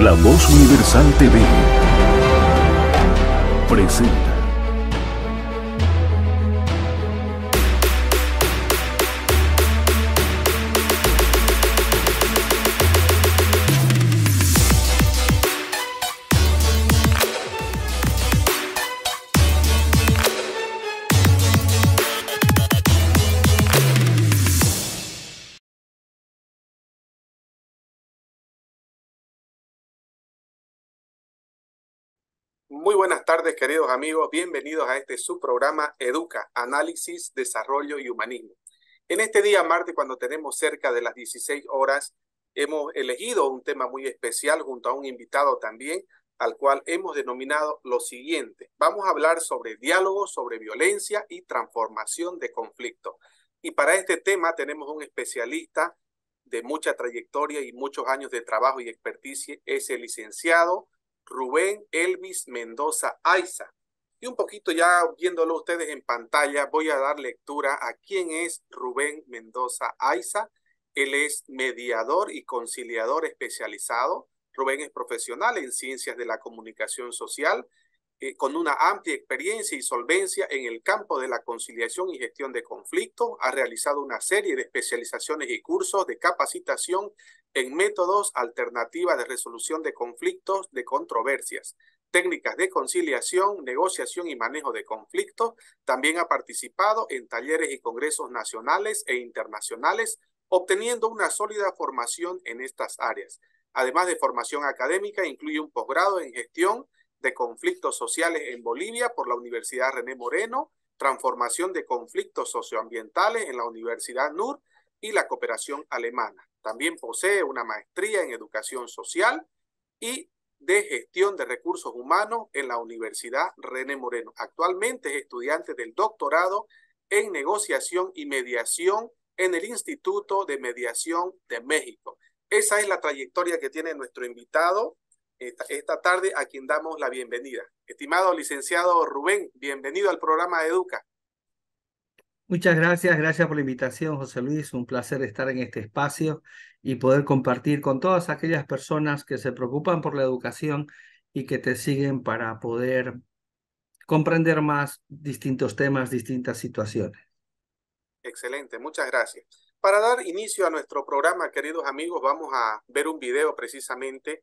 La Voz Universal TV Presente Muy buenas tardes, queridos amigos. Bienvenidos a este subprograma Educa, Análisis, Desarrollo y Humanismo. En este día, martes, cuando tenemos cerca de las 16 horas, hemos elegido un tema muy especial junto a un invitado también, al cual hemos denominado lo siguiente. Vamos a hablar sobre diálogo, sobre violencia y transformación de conflicto. Y para este tema tenemos un especialista de mucha trayectoria y muchos años de trabajo y experticia. Es el licenciado Rubén Elvis Mendoza Aiza. Y un poquito ya viéndolo ustedes en pantalla, voy a dar lectura a quién es Rubén Mendoza Aiza. Él es mediador y conciliador especializado. Rubén es profesional en ciencias de la comunicación social, eh, con una amplia experiencia y solvencia en el campo de la conciliación y gestión de conflictos. Ha realizado una serie de especializaciones y cursos de capacitación en métodos alternativas de resolución de conflictos, de controversias, técnicas de conciliación, negociación y manejo de conflictos. También ha participado en talleres y congresos nacionales e internacionales, obteniendo una sólida formación en estas áreas. Además de formación académica, incluye un posgrado en gestión de conflictos sociales en Bolivia por la Universidad René Moreno, transformación de conflictos socioambientales en la Universidad NUR y la cooperación alemana. También posee una maestría en educación social y de gestión de recursos humanos en la Universidad René Moreno. Actualmente es estudiante del doctorado en negociación y mediación en el Instituto de Mediación de México. Esa es la trayectoria que tiene nuestro invitado esta, tarde, a quien damos la bienvenida. Estimado licenciado Rubén, bienvenido al programa Educa. Muchas gracias, gracias por la invitación, José Luis. Un placer estar en este espacio y poder compartir con todas aquellas personas que se preocupan por la educación y que te siguen para poder comprender más distintos temas, distintas situaciones. Excelente, muchas gracias. Para dar inicio a nuestro programa, queridos amigos, vamos a ver un video precisamente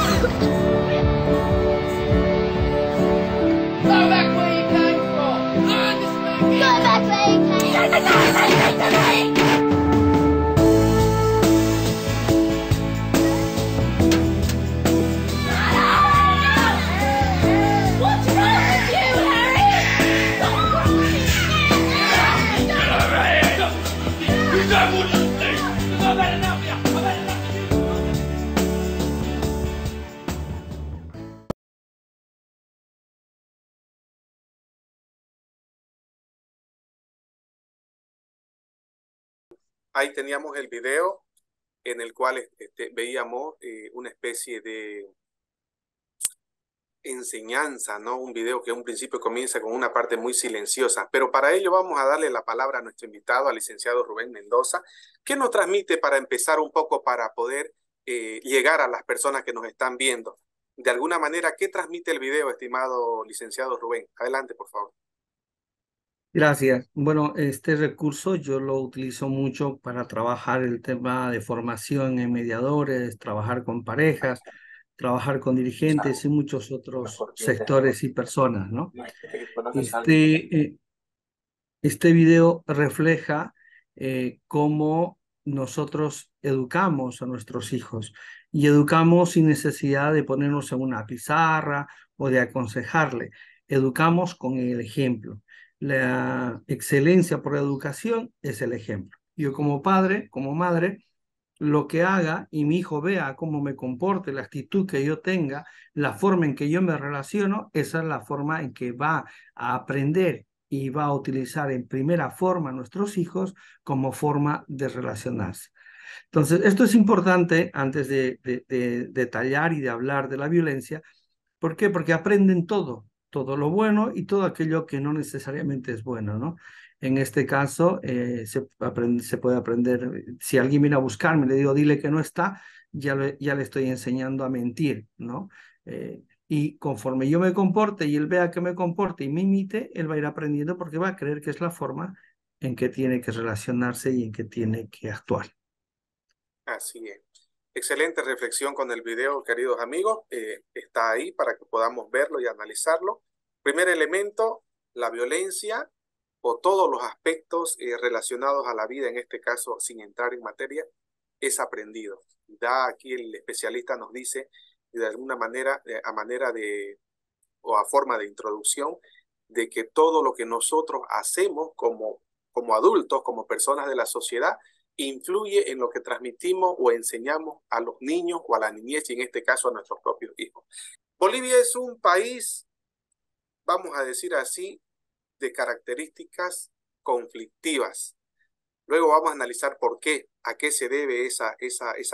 Go back where you came from. Go back where you came from. Ahí teníamos el video en el cual este, veíamos eh, una especie de enseñanza, ¿no? Un video que en un principio comienza con una parte muy silenciosa, pero para ello vamos a darle la palabra a nuestro invitado, al licenciado Rubén Mendoza, que nos transmite para empezar un poco para poder eh, llegar a las personas que nos están viendo. De alguna manera, ¿qué transmite el video, estimado licenciado Rubén? Adelante, por favor. Gracias. Bueno, este recurso yo lo utilizo mucho para trabajar el tema de formación en mediadores, trabajar con parejas, trabajar con dirigentes y muchos otros sectores y personas, ¿no? Este, eh, este video refleja eh, cómo nosotros educamos a nuestros hijos y educamos sin necesidad de ponernos en una pizarra o de aconsejarle. Educamos con el ejemplo la excelencia por la educación es el ejemplo. Yo como padre, como madre, lo que haga y mi hijo vea cómo me comporte, la actitud que yo tenga, la forma en que yo me relaciono, esa es la forma en que va a aprender y va a utilizar en primera forma nuestros hijos como forma de relacionarse. Entonces, esto es importante antes de, detallar y de hablar de la violencia. ¿Por qué? Porque aprenden todo todo lo bueno y todo aquello que no necesariamente es bueno, ¿no? En este caso, eh, se, puede aprender, si alguien viene a buscarme, le digo, dile que no está, ya, ya le estoy enseñando a mentir, ¿no? Eh, y conforme yo me comporte y él vea que me comporte y me imite, él va a ir aprendiendo porque va a creer que es la forma en que tiene que relacionarse y en que tiene que actuar. Así es. Excelente reflexión con el video, queridos amigos. Eh, está ahí para que podamos verlo y analizarlo. Primer elemento, la violencia o todos los aspectos eh, relacionados a la vida, en este caso, sin entrar en materia, es aprendido. Da aquí el especialista nos dice, de alguna manera, eh, a manera de, o a forma de introducción, de que todo lo que nosotros hacemos como, como adultos, como personas de la sociedad, influye en lo que transmitimos o enseñamos a los niños o a la niñez y en este caso a nuestros propios hijos. Bolivia es un país, vamos a decir así, de características conflictivas. Luego vamos a analizar por qué, a qué se debe esa,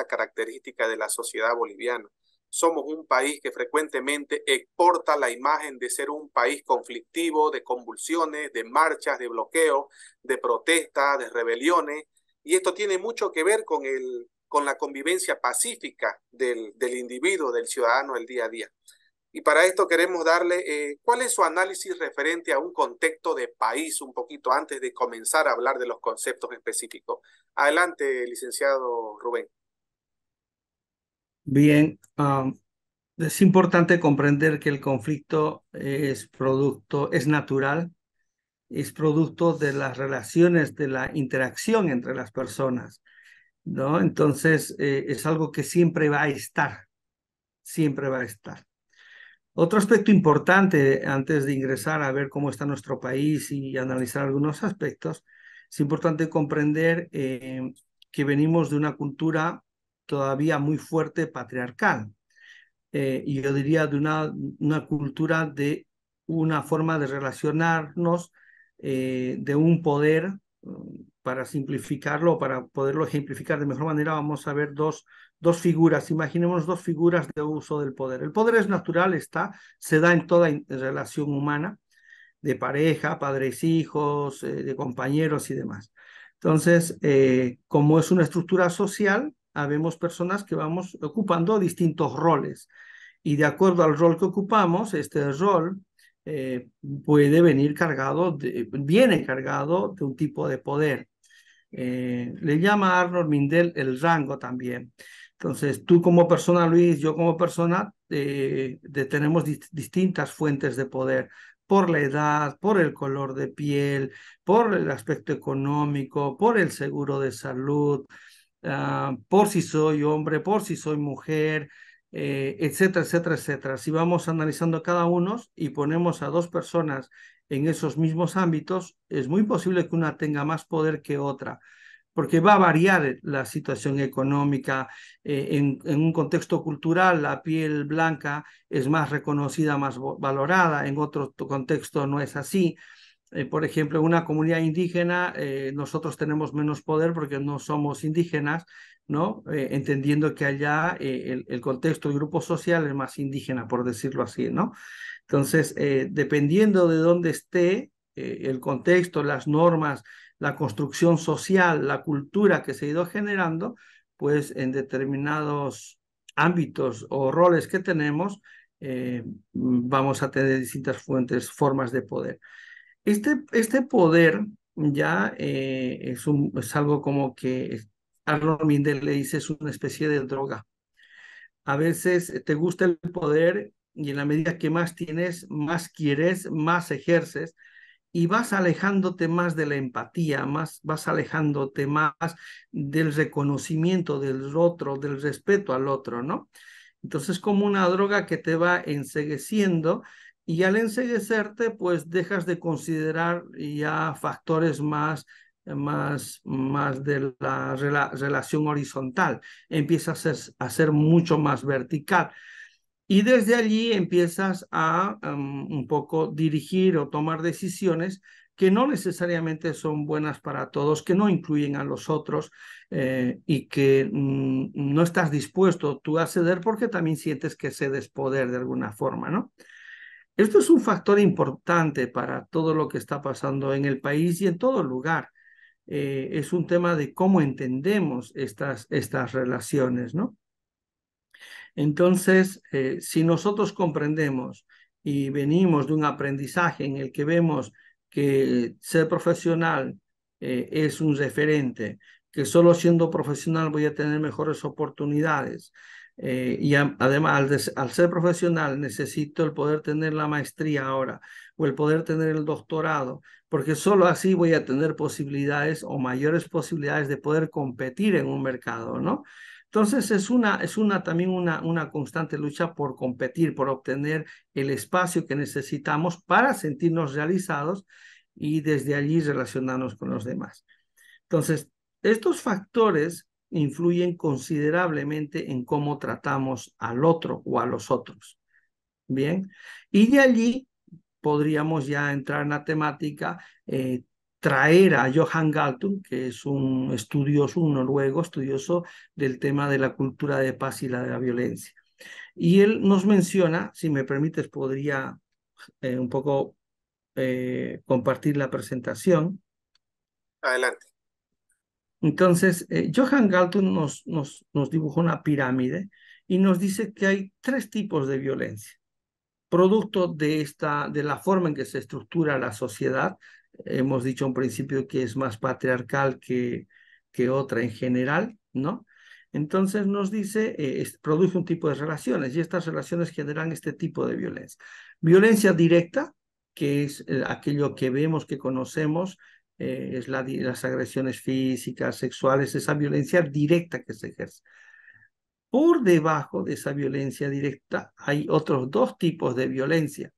característica de la sociedad boliviana. Somos un país que frecuentemente exporta la imagen de ser un país conflictivo, de convulsiones, de marchas, de bloqueo, de protestas, de rebeliones, y esto tiene mucho que ver con, el, con la convivencia pacífica del, del individuo, del ciudadano, el día a día. Y para esto queremos darle eh, cuál es su análisis referente a un contexto de país, un poquito antes de comenzar a hablar de los conceptos específicos. Adelante, licenciado Rubén. Bien, um, es importante comprender que el conflicto es producto, es natural es producto de las relaciones, de la interacción entre las personas, ¿no? Entonces, eh, es algo que siempre va a estar, siempre va a estar. Otro aspecto importante antes de ingresar a ver cómo está nuestro país y analizar algunos aspectos, es importante comprender eh, que venimos de una cultura todavía muy fuerte patriarcal. Eh, y yo diría de una, una cultura de una forma de relacionarnos eh, de un poder, um, para simplificarlo, para poderlo ejemplificar de mejor manera, vamos a ver dos, dos figuras. Imaginemos dos figuras de uso del poder. El poder es natural, está, se da en toda relación humana, de pareja, padres, hijos, eh, de compañeros y demás. Entonces, eh, como es una estructura social, habemos personas que vamos ocupando distintos roles. Y de acuerdo al rol que ocupamos, este rol eh, puede venir cargado, viene cargado de un tipo de poder. Eh, le llama Arnold Mindel el rango también. Entonces, tú como persona, Luis, yo como persona, eh, tenemos distintas fuentes de poder por la edad, por el color de piel, por el aspecto económico, por el seguro de salud, ah, por si soy hombre, por si soy mujer, eh, etcétera, etcétera, etcétera. Si vamos analizando cada uno y ponemos a dos personas en esos mismos ámbitos, es muy posible que una tenga más poder que otra, porque va a variar la situación económica. Eh, en, un contexto cultural, la piel blanca es más reconocida, más valorada, en otro contexto no es así. Eh, por ejemplo, en una comunidad indígena eh, nosotros tenemos menos poder porque no somos indígenas, ¿no? Eh, entendiendo que allá el, contexto y grupo social es más indígena, por decirlo así, ¿no? Entonces, dependiendo de dónde esté el contexto, las normas, la construcción social, la cultura que se ha ido generando, pues en determinados ámbitos o roles que tenemos, vamos a tener distintas fuentes, formas de poder. Este, este, poder ya eh, es, un, es algo como que Arnold Mindel le dice es una especie de droga. A veces eh, te gusta el poder y en la medida que más tienes, más quieres, más ejerces y vas alejándote más de la empatía, más vas alejándote más del reconocimiento del otro, del respeto al otro, ¿no? Entonces es como una droga que te va ensegueciendo y al enseguecerte, pues dejas de considerar ya factores más, más, más de la relación horizontal. Empiezas a ser, mucho más vertical. Y desde allí empiezas a em, un poco dirigir o tomar decisiones que no necesariamente son buenas para todos, que no incluyen a los otros eh, y que mm, no estás dispuesto tú a ceder porque también sientes que cedes poder de alguna forma, ¿no? Esto es un factor importante para todo lo que está pasando en el país y en todo lugar. Eh, es un tema de cómo entendemos estas, estas relaciones, ¿no? Entonces, eh, si nosotros comprendemos y venimos de un aprendizaje en el que vemos que ser profesional eh, es un referente, que solo siendo profesional voy a tener mejores oportunidades, eh, y además, al, ser profesional, necesito el poder tener la maestría ahora o el poder tener el doctorado, porque solo así voy a tener posibilidades o mayores posibilidades de poder competir en un mercado, ¿no? Entonces es una, es una también una constante lucha por competir, por obtener el espacio que necesitamos para sentirnos realizados y desde allí relacionarnos con los demás. Entonces, estos factores influyen considerablemente en cómo tratamos al otro o a los otros. Bien, y de allí podríamos ya entrar en la temática, eh, traer a Johan Galtung, que es un estudioso, un noruego estudioso del tema de la cultura de paz y la de la violencia. Y él nos menciona, si me permites, podría eh, un poco eh, compartir la presentación. Adelante. Entonces, eh, Johan Galton nos, dibujó una pirámide y nos dice que hay tres tipos de violencia, producto de, esta, de la forma en que se estructura la sociedad. Hemos dicho un principio que es más patriarcal que, otra en general, ¿no? Entonces nos dice, eh, produce un tipo de relaciones y estas relaciones generan este tipo de violencia. Violencia directa, que es eh, aquello que vemos, que conocemos, eh, es las agresiones físicas, sexuales, esa violencia directa que se ejerce. Por debajo de esa violencia directa hay otros dos tipos de violencia,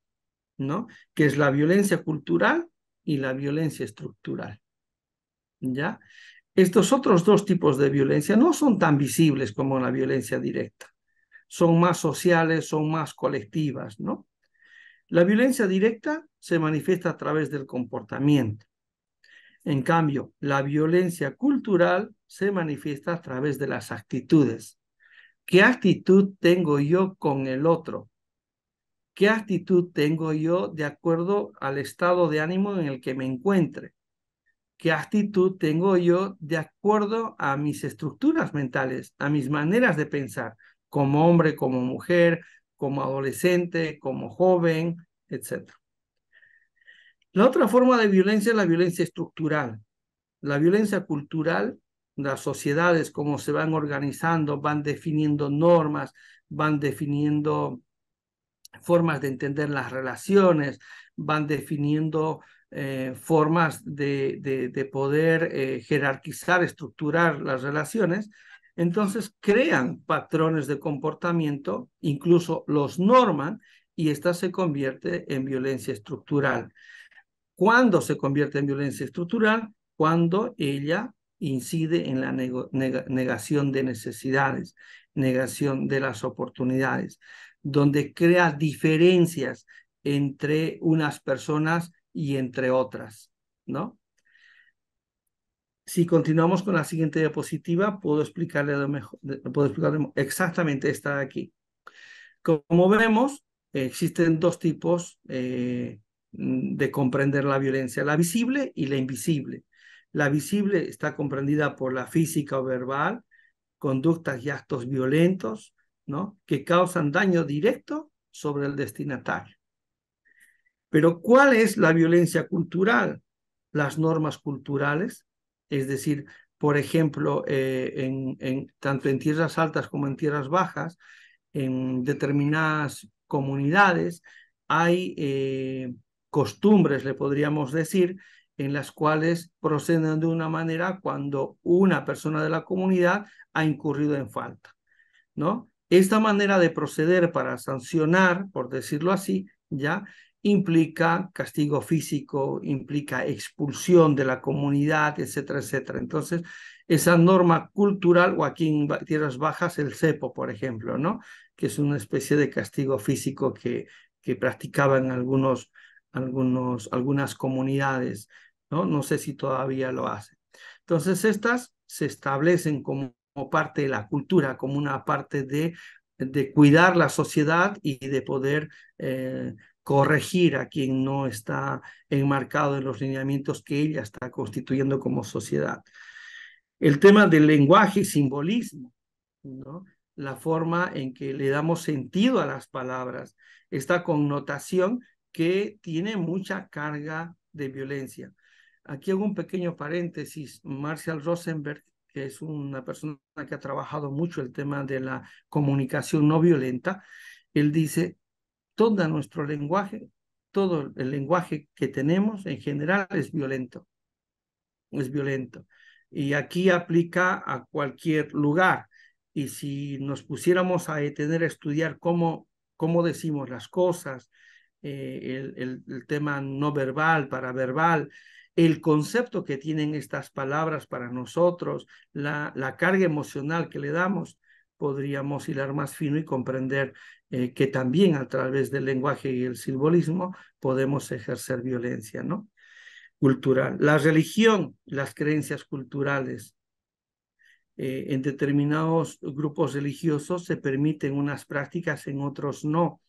¿no? Que es la violencia cultural y la violencia estructural. ¿Ya? Estos otros dos tipos de violencia no son tan visibles como la violencia directa. Son más sociales, son más colectivas, ¿no? La violencia directa se manifiesta a través del comportamiento. En cambio, la violencia cultural se manifiesta a través de las actitudes. ¿Qué actitud tengo yo con el otro? ¿Qué actitud tengo yo de acuerdo al estado de ánimo en el que me encuentre? ¿Qué actitud tengo yo de acuerdo a mis estructuras mentales, a mis maneras de pensar, como hombre, como mujer, como adolescente, como joven, etcétera? La otra forma de violencia es la violencia estructural, la violencia cultural, las sociedades como se van organizando, van definiendo normas, van definiendo formas de entender las relaciones, van definiendo eh, formas de, poder eh, jerarquizar, estructurar las relaciones, entonces crean patrones de comportamiento, incluso los norman, y esta se convierte en violencia estructural. ¿Cuándo se convierte en violencia estructural? Cuando ella incide en la negación de necesidades, negación de las oportunidades, donde crea diferencias entre unas personas y entre otras, ¿no? Si continuamos con la siguiente diapositiva, puedo explicarle, lo mejor, puedo explicarle exactamente esta de aquí. Como vemos, existen dos tipos eh, Mm, de comprender la violencia, la visible y la invisible. La visible está comprendida por la física o verbal, conductas y actos violentos, ¿no? que causan daño directo sobre el destinatario. Pero ¿cuál es la violencia cultural? Las normas culturales, es decir, por ejemplo, eh, en, tanto en tierras altas como en tierras bajas, en determinadas comunidades hay eh, costumbres, le podríamos decir, en las cuales proceden de una manera cuando una persona de la comunidad ha incurrido en falta, ¿no? Esta manera de proceder para sancionar, por decirlo así, ya implica castigo físico, implica expulsión de la comunidad, etcétera, etcétera. Entonces, esa norma cultural, o aquí en Tierras Bajas, el cepo, por ejemplo, ¿no? Que es una especie de castigo físico que, que practicaban algunos algunos, algunas comunidades, ¿no? No sé si todavía lo hacen. Entonces, estas se establecen como, parte de la cultura, como una parte de, de cuidar la sociedad y de poder eh, corregir a quien no está enmarcado en los lineamientos que ella está constituyendo como sociedad. El tema del lenguaje y simbolismo, ¿no? la forma en que le damos sentido a las palabras, esta connotación que tiene mucha carga de violencia. Aquí hago un pequeño paréntesis. Marshall Rosenberg, que es una persona que ha trabajado mucho el tema de la comunicación no violenta, él dice, todo nuestro lenguaje, todo el lenguaje que tenemos en general es violento. Es violento. Y aquí aplica a cualquier lugar. Y si nos pusiéramos a tener a estudiar cómo, cómo decimos las cosas, eh, el, tema no verbal para verbal, el concepto que tienen estas palabras para nosotros, la, carga emocional que le damos, podríamos hilar más fino y comprender eh, que también a través del lenguaje y el simbolismo podemos ejercer violencia, ¿no? Cultural. La religión, las creencias culturales. Eh, en determinados grupos religiosos se permiten unas prácticas, en otros no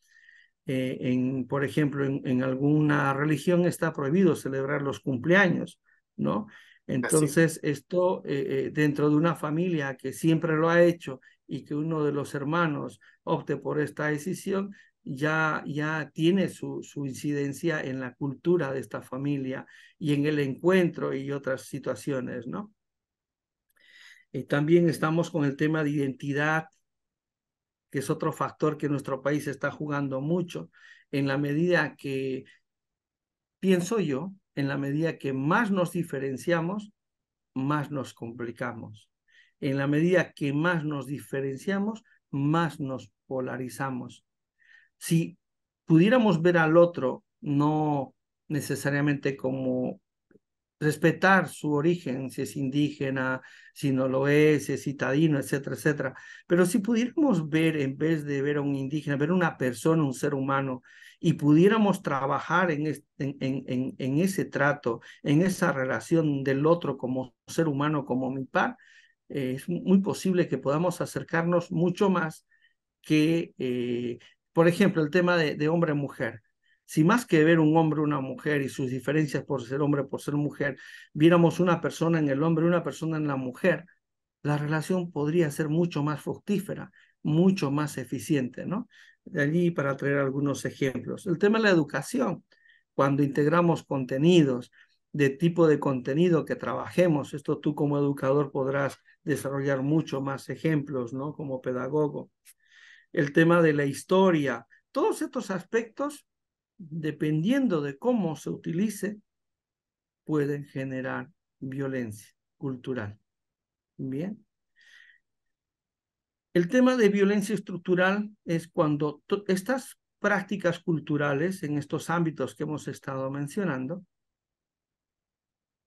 eh, por ejemplo, en, alguna religión está prohibido celebrar los cumpleaños, ¿no? Entonces, esto eh, eh, dentro de una familia que siempre lo ha hecho y que uno de los hermanos opte por esta decisión, ya, ya tiene su, su incidencia en la cultura de esta familia y en el encuentro y otras situaciones, ¿no? también estamos con el tema de identidad que es otro factor que nuestro país está jugando mucho, en la medida que, pienso yo, en la medida que más nos diferenciamos, más nos complicamos. En la medida que más nos diferenciamos, más nos polarizamos. Si pudiéramos ver al otro no necesariamente como respetar su origen, si es indígena, si no lo es, si es citadino, etcétera, etcétera. Pero si pudiéramos ver, en vez de ver a un indígena, ver una persona, un ser humano, y pudiéramos trabajar en, en, ese trato, en esa relación del otro como ser humano, como mi par, eh, es muy posible que podamos acercarnos mucho más que, eh, por ejemplo, el tema de hombre-mujer si más que ver un hombre, una mujer y sus diferencias por ser hombre, por ser mujer, viéramos una persona en el hombre, una persona en la mujer, la relación podría ser mucho más fructífera, mucho más eficiente, ¿no? De allí para traer algunos ejemplos. El tema de la educación, cuando integramos contenidos, de tipo de contenido que trabajemos, esto tú como educador podrás desarrollar mucho más ejemplos, ¿no? Como pedagogo. El tema de la historia, todos estos aspectos dependiendo de cómo se utilice, pueden generar violencia cultural. Bien. El tema de violencia estructural es cuando estas prácticas culturales en estos ámbitos que hemos estado mencionando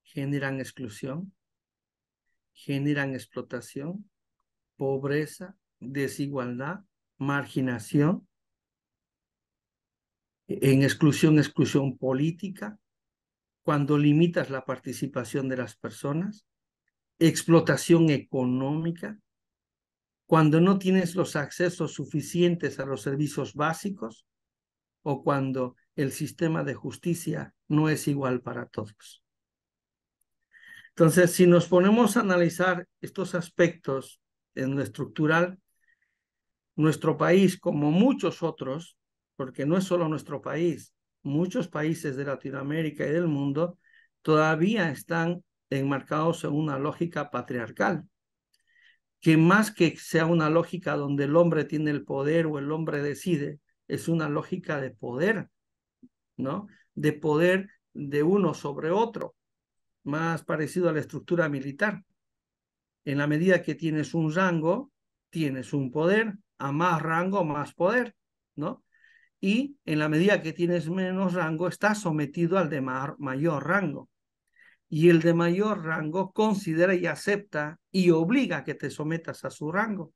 generan exclusión, generan explotación, pobreza, desigualdad, marginación en exclusión, exclusión política, cuando limitas la participación de las personas, explotación económica, cuando no tienes los accesos suficientes a los servicios básicos o cuando el sistema de justicia no es igual para todos. Entonces, si nos ponemos a analizar estos aspectos en lo estructural, nuestro país, como muchos otros, porque no es solo nuestro país, muchos países de Latinoamérica y del mundo todavía están enmarcados en una lógica patriarcal, que más que sea una lógica donde el hombre tiene el poder o el hombre decide, es una lógica de poder, ¿no? De poder de uno sobre otro, más parecido a la estructura militar. En la medida que tienes un rango, tienes un poder, a más rango, más poder, ¿no? y en la medida que tienes menos rango, estás sometido al de mayor rango. Y el de mayor rango considera y acepta y obliga a que te sometas a su rango.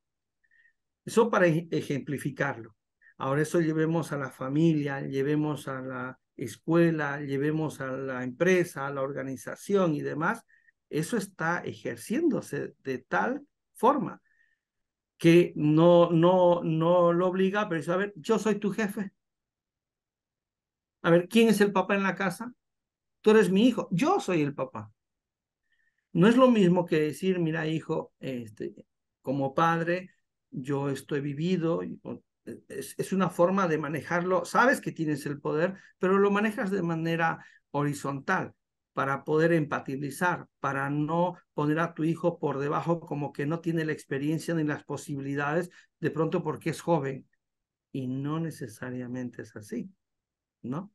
Eso para ejemplificarlo. Ahora eso llevemos a la familia, llevemos a la escuela, llevemos a la empresa, a la organización y demás. Eso está ejerciéndose de tal forma que no, no, no lo obliga, pero dice, a ver, yo soy tu jefe, a ver, ¿quién es el papá en la casa? Tú eres mi hijo, yo soy el papá. No es lo mismo que decir, mira, hijo, este, como padre, yo estoy vivido, e, es, es una forma de manejarlo. Sabes que tienes el poder, pero lo manejas de manera horizontal para poder empatizar, para no poner a tu hijo por debajo como que no tiene la experiencia ni las posibilidades, de pronto porque es joven. Y no necesariamente es así. ¿no?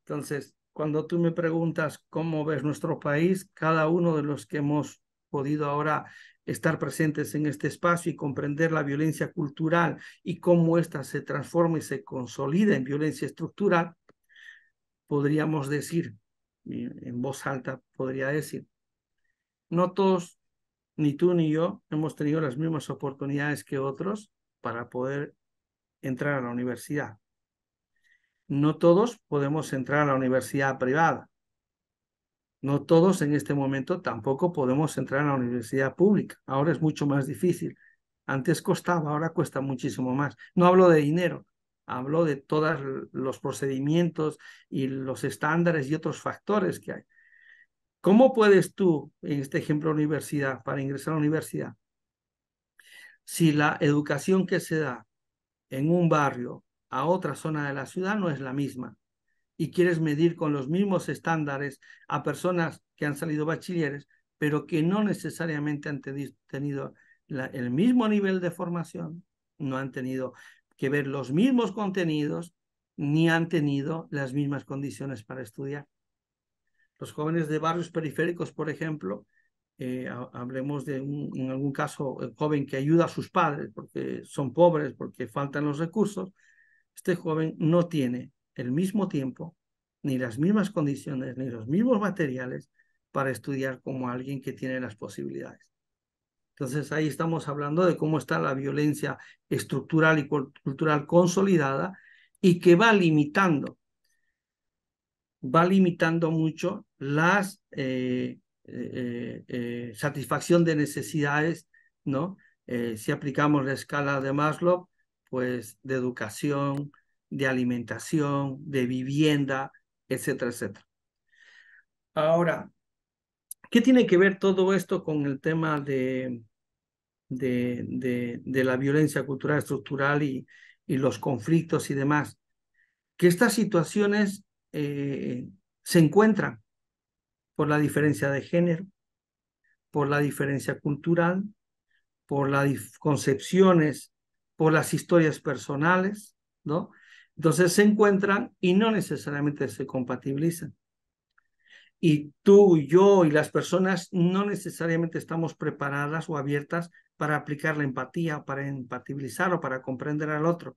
Entonces, cuando tú me preguntas cómo ves nuestro país, cada uno de los que hemos podido ahora estar presentes en este espacio y comprender la violencia cultural y cómo ésta se transforma y se consolida en violencia estructural, podríamos decir, en voz alta podría decir, no todos, ni tú ni yo, hemos tenido las mismas oportunidades que otros para poder entrar a la universidad. No todos podemos entrar a la universidad privada. No todos en este momento tampoco podemos entrar a la universidad pública. Ahora es mucho más difícil. Antes costaba, ahora cuesta muchísimo más. No hablo de dinero, hablo de todos los procedimientos y los estándares y otros factores que hay. ¿Cómo puedes tú, en este ejemplo, universidad, para ingresar a la universidad? Si la educación que se da en un barrio a otra zona de la ciudad no es la misma. Y quieres medir con los mismos estándares a personas que han salido bachilleres, pero que no necesariamente han tenido el mismo nivel de formación, no han tenido que ver los mismos contenidos, ni han tenido las mismas condiciones para estudiar. Los jóvenes de barrios periféricos, por ejemplo, eh, hablemos de en algún caso el joven que ayuda a sus padres porque son pobres, porque faltan los recursos, este joven no tiene el mismo tiempo, ni las mismas condiciones, ni los mismos materiales para estudiar como alguien que tiene las posibilidades. Entonces ahí estamos hablando de cómo está la violencia estructural y cultural consolidada y que va limitando, va limitando mucho las eh, eh, eh, satisfacción de necesidades, ¿no? si aplicamos la escala de Maslow, pues de educación, de alimentación, de vivienda, etcétera, etcétera. Ahora, ¿qué tiene que ver todo esto con el tema de, de, de, la violencia cultural estructural y, los conflictos y demás? Que estas situaciones eh, se encuentran por la diferencia de género, por la diferencia cultural, por las concepciones por las historias personales, ¿no? Entonces se encuentran y no necesariamente se compatibilizan. Y tú, yo y las personas no necesariamente estamos preparadas o abiertas para aplicar la empatía, para empatibilizar o para comprender al otro.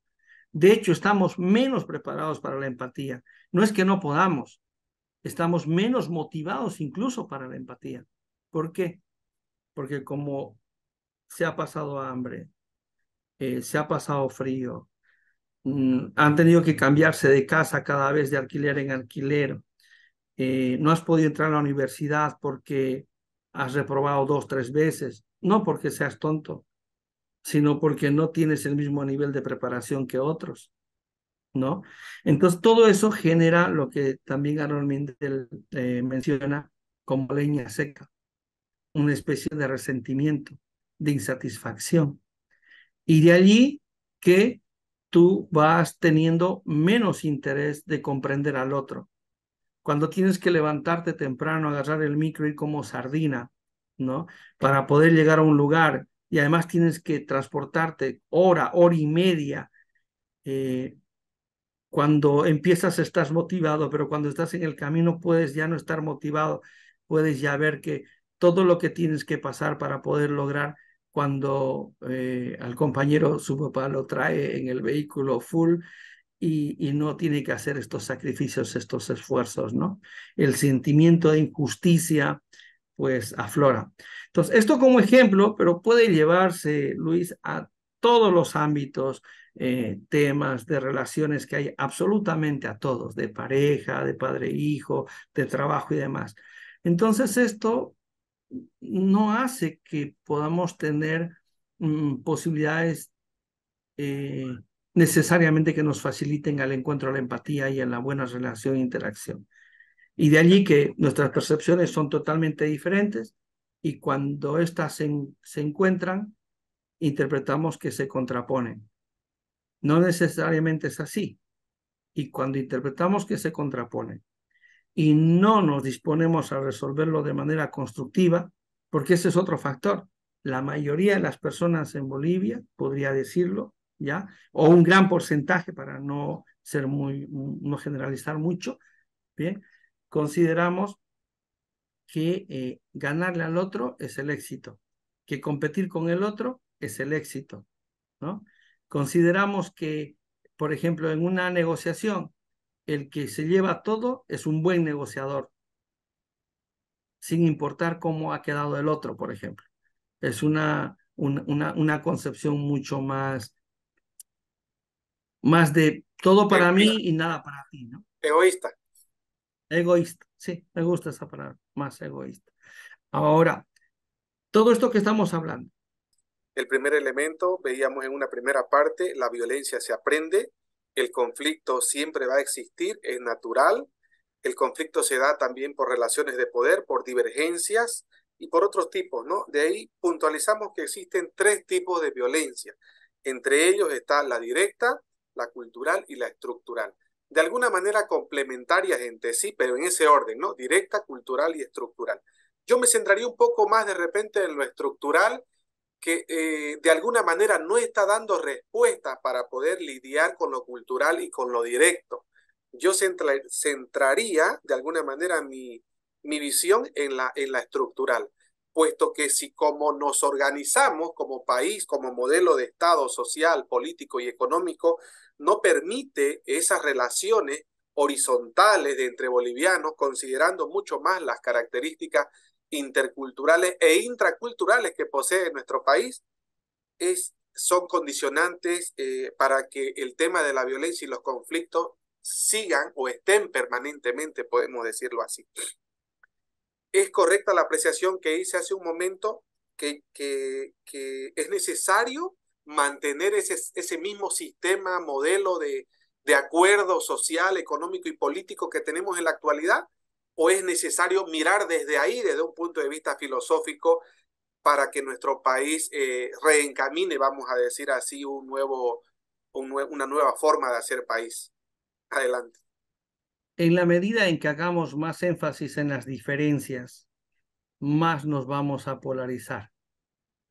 De hecho, estamos menos preparados para la empatía. No es que no podamos, estamos menos motivados incluso para la empatía. ¿Por qué? Porque como se ha pasado hambre, eh, se ha pasado frío, mm, han tenido que cambiarse de casa cada vez de alquiler en alquiler, eh, no has podido entrar a la universidad porque has reprobado dos, tres veces, no porque seas tonto, sino porque no tienes el mismo nivel de preparación que otros. ¿No? Entonces, todo eso genera lo que también Aaron Mindel eh, menciona como leña seca, una especie de resentimiento, de insatisfacción. Y de allí que tú vas teniendo menos interés de comprender al otro. Cuando tienes que levantarte temprano, agarrar el micro, ir como sardina, ¿no? Para poder llegar a un lugar y además tienes que transportarte hora, hora y media. Eh, cuando empiezas estás motivado, pero cuando estás en el camino puedes ya no estar motivado, puedes ya ver que todo lo que tienes que pasar para poder lograr cuando eh, al compañero su papá lo trae en el vehículo full y, no tiene que hacer estos sacrificios, estos esfuerzos, ¿no? El sentimiento de injusticia pues aflora. Entonces, esto como ejemplo, pero puede llevarse, Luis, a todos los ámbitos, eh, temas de relaciones que hay absolutamente a todos, de pareja, de padre-hijo, e de trabajo y demás. Entonces, esto no hace que podamos tener mm, posibilidades eh, necesariamente que nos faciliten al encuentro a la empatía y a la buena relación e interacción. Y de allí que nuestras percepciones son totalmente diferentes y cuando éstas se encuentran, interpretamos que se contraponen. No necesariamente es así. Y cuando interpretamos que se contraponen y no nos disponemos a resolverlo de manera constructiva, porque ese es otro factor. La mayoría de las personas en Bolivia, podría decirlo, ¿ya? O un gran porcentaje, para no ser muy, no generalizar mucho, ¿bien? Consideramos que eh, ganarle al otro es el éxito, que competir con el otro es el éxito, ¿no? Consideramos que, por ejemplo, en una negociación, el que se lleva todo es un buen negociador, sin importar cómo ha quedado el otro, por ejemplo. Es una, una, concepción mucho más, más de todo para mí y nada para ti, ¿no? Egoísta. Egoísta, sí, me gusta esa palabra, más egoísta. Ahora, todo esto que estamos hablando. El primer elemento, veíamos en una primera parte, la violencia se aprende, el conflicto siempre va a existir, es natural. El conflicto se da también por relaciones de poder, por divergencias y por otros tipos, ¿no? De ahí puntualizamos que existen tres tipos de violencia. Entre ellos está la directa, la cultural y la estructural. De alguna manera complementarias entre sí, pero en ese orden, ¿no? Directa, cultural y estructural. Yo me centraría un poco más de repente en lo estructural que eh, de alguna manera no está dando respuesta para poder lidiar con lo cultural y con lo directo. Yo centraría de alguna manera mi, mi visión en la, en la estructural, puesto que si como nos organizamos como país, como modelo de Estado social, político y económico, no permite esas relaciones horizontales de entre bolivianos, considerando mucho más las características interculturales e intraculturales que posee nuestro país es, son condicionantes eh, para que el tema de la violencia y los conflictos sigan o estén permanentemente, podemos decirlo así. Es correcta la apreciación que hice hace un momento que, que, que es necesario mantener ese, ese mismo sistema, modelo de, de acuerdo social, económico y político que tenemos en la actualidad, o es necesario mirar desde ahí, desde un punto de vista filosófico, para que nuestro país eh, reencamine, vamos a decir así, un nuevo, una nueva forma de hacer país. Adelante. En la medida en que hagamos más énfasis en las diferencias, más nos vamos a polarizar,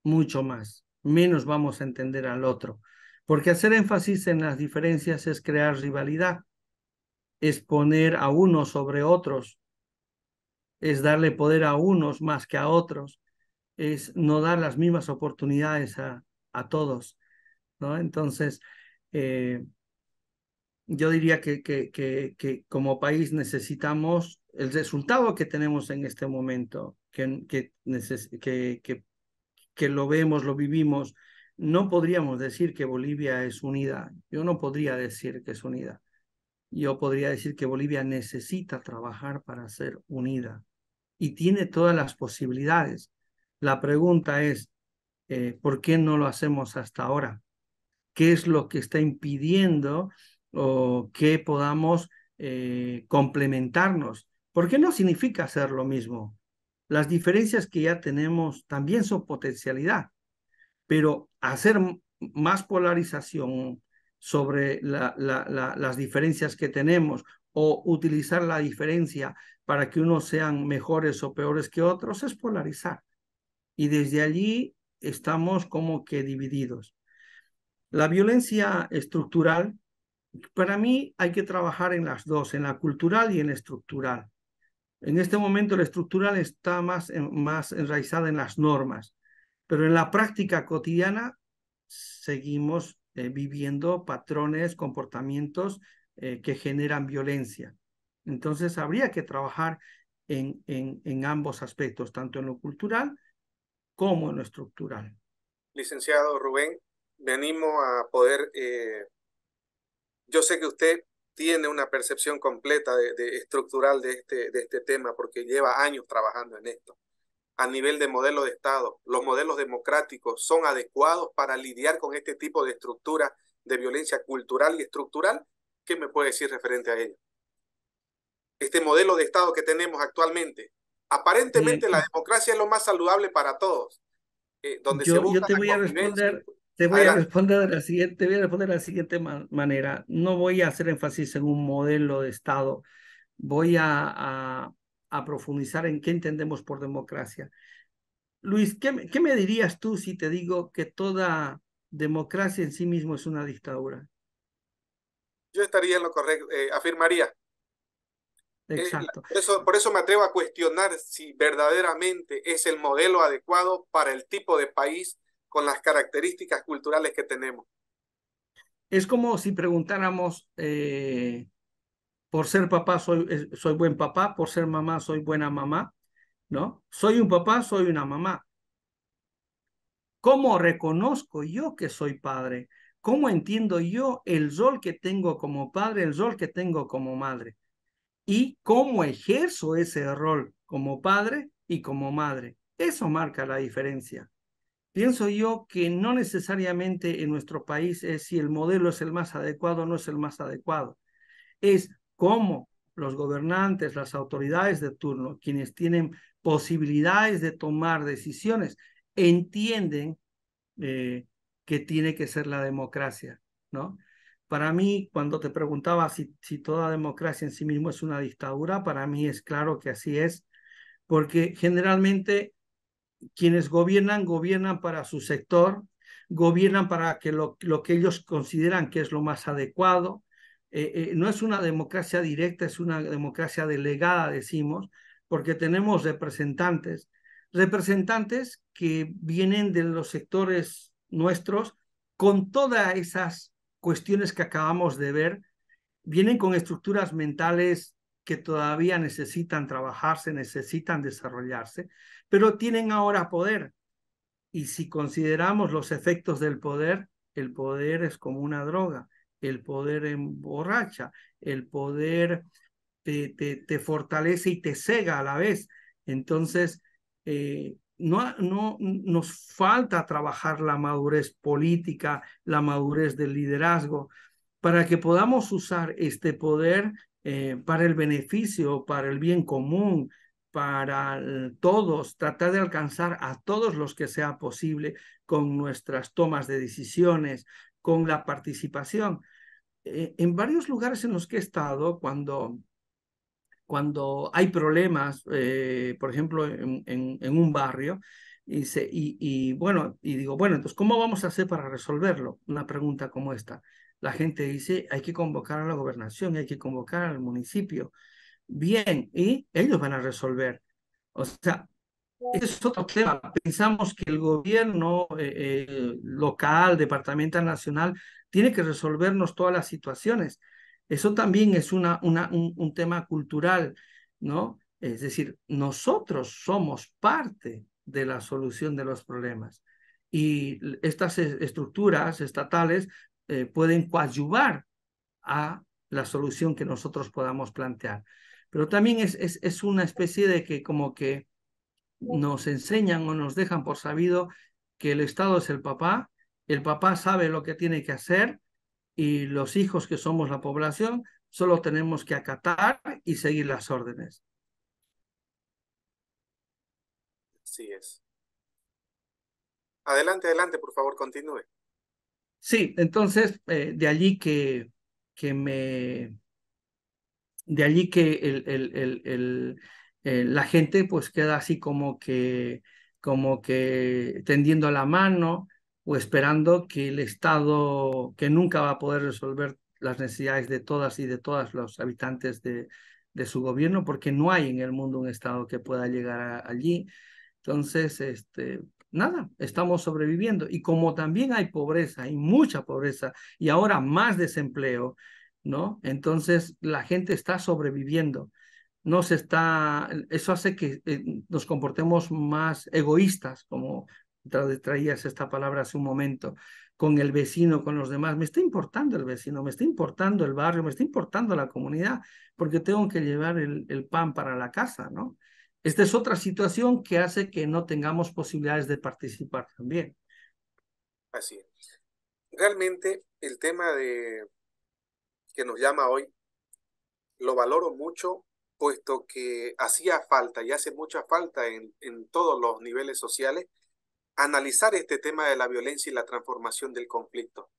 mucho más, menos vamos a entender al otro, porque hacer énfasis en las diferencias es crear rivalidad, es poner a unos sobre otros, es darle poder a unos más que a otros, es no dar las mismas oportunidades a, todos. ¿no? Entonces, eh, yo diría que, que, que, que, como país necesitamos el resultado que tenemos en este momento, que, que lo vemos, lo vivimos. No podríamos decir que Bolivia es unida. Yo no podría decir que es unida yo podría decir que Bolivia necesita trabajar para ser unida y tiene todas las posibilidades. La pregunta es, eh, ¿por qué no lo hacemos hasta ahora? ¿Qué es lo que está impidiendo o que podamos eh, complementarnos? Porque no significa hacer lo mismo. Las diferencias que ya tenemos también son potencialidad, pero hacer más polarización sobre las diferencias que tenemos o utilizar la diferencia para que unos sean mejores o peores que otros es polarizar. Y desde allí estamos como que divididos. La violencia estructural, para mí hay que trabajar en las dos, en la cultural y en la estructural. En este momento la estructural está más, más enraizada en las normas, pero en la práctica cotidiana seguimos eh, viviendo patrones, comportamientos eh, que generan violencia. Entonces habría que trabajar en, en, ambos aspectos, tanto en lo cultural como en lo estructural. Licenciado Rubén, me a poder, eh, yo sé que usted tiene una percepción completa de, de estructural de este, de este tema porque lleva años trabajando en esto. A nivel de modelo de Estado, los modelos democráticos son adecuados para lidiar con este tipo de estructura de violencia cultural y estructural ¿Qué me puede decir referente a ello? Este modelo de Estado que tenemos actualmente, aparentemente la democracia es lo más saludable para todos. Eh, yo, te voy a responder, te voy a responder de la siguiente, manera. No voy a hacer énfasis en un modelo de Estado. Voy a, profundizar en qué entendemos por democracia. Luis, ¿qué ¿qué me dirías tú si te digo que toda democracia en sí mismo es una dictadura? yo estaría en lo correcto, eh, afirmaría. Eh, Exacto. por eso me atrevo a cuestionar si verdaderamente es el modelo adecuado para el tipo de país con las características culturales que tenemos. Es como si preguntáramos, eh, por ser papá soy, soy buen papá, por ser mamá soy buena mamá, ¿no? Soy un papá, soy una mamá. ¿Cómo reconozco yo que soy padre? ¿Cómo entiendo yo el rol que tengo como padre, el rol que tengo como madre? Y cómo ejerzo ese rol como padre y como madre. Eso marca la diferencia. Pienso yo que no necesariamente en nuestro país es si el modelo es el más adecuado o no es el más adecuado. Es cómo los gobernantes, las autoridades de turno, quienes tienen posibilidades de tomar decisiones, entienden eh, que tiene que ser la democracia, ¿no? Para mí, cuando te preguntaba si, toda democracia en sí mismo es una dictadura, para mí es claro que así es, porque generalmente quienes gobiernan, gobiernan para su sector, gobiernan para que lo, lo que ellos consideran que es lo más adecuado. Eh, eh, no es una democracia directa, es una democracia delegada, decimos, porque tenemos representantes, representantes que vienen de los sectores nuestros, con todas esas cuestiones que acabamos de ver, vienen con estructuras mentales que todavía necesitan trabajarse, necesitan desarrollarse, pero tienen ahora poder. Y si consideramos los efectos del poder, el poder es como una droga, el poder emborracha, el poder te, fortalece y te cega a la vez. Entonces, eh, no, nos falta trabajar la madurez política, la madurez del liderazgo, para que podamos usar este poder eh, para el beneficio, para el bien común, para eh, todos, tratar de alcanzar a todos los que sea posible con nuestras tomas de decisiones, con la participación. Eh, en varios lugares en los que he estado, cuando cuando hay problemas, eh, por ejemplo, en, un barrio, y, y, bueno, y digo, bueno, entonces, ¿cómo vamos a hacer para resolverlo? Una pregunta como esta. La gente dice, hay que convocar a la gobernación, hay que convocar al municipio. Bien, y ellos van a resolver. O sea, es otro tema. Pensamos que el gobierno eh, local, departamental, nacional, tiene que resolvernos todas las situaciones. Eso también es una, un, tema cultural, ¿no? Es decir, nosotros somos parte de la solución de los problemas y estas estructuras estatales eh, pueden coadyuvar a la solución que nosotros podamos plantear. Pero también es, es una especie de que como que nos enseñan o nos dejan por sabido que el Estado es el papá, el papá sabe lo que tiene que hacer, y los hijos que somos la población solo tenemos que acatar y seguir las órdenes. Así es. Adelante, adelante, por favor, continúe. Sí, entonces, eh, de allí que, que me... De allí que el, el, el, eh, la gente pues queda así como que, como que tendiendo la mano, o esperando que el Estado, que nunca va a poder resolver las necesidades de todas y de todos los habitantes de, su gobierno, porque no hay en el mundo un Estado que pueda llegar allí. Entonces, este, nada, estamos sobreviviendo. Y como también hay pobreza, hay mucha pobreza, y ahora más desempleo, ¿no? Entonces, la gente está sobreviviendo. No está, eso hace que eh, nos comportemos más egoístas como, traías esta palabra hace un momento, con el vecino, con los demás. Me está importando el vecino, me está importando el barrio, me está importando la comunidad, porque tengo que llevar el, pan para la casa, ¿no? Esta es otra situación que hace que no tengamos posibilidades de participar también. Así es. Realmente el tema de que nos llama hoy lo valoro mucho, puesto que hacía falta y hace mucha falta en, en todos los niveles sociales analizar este tema de la violencia y la transformación del conflicto.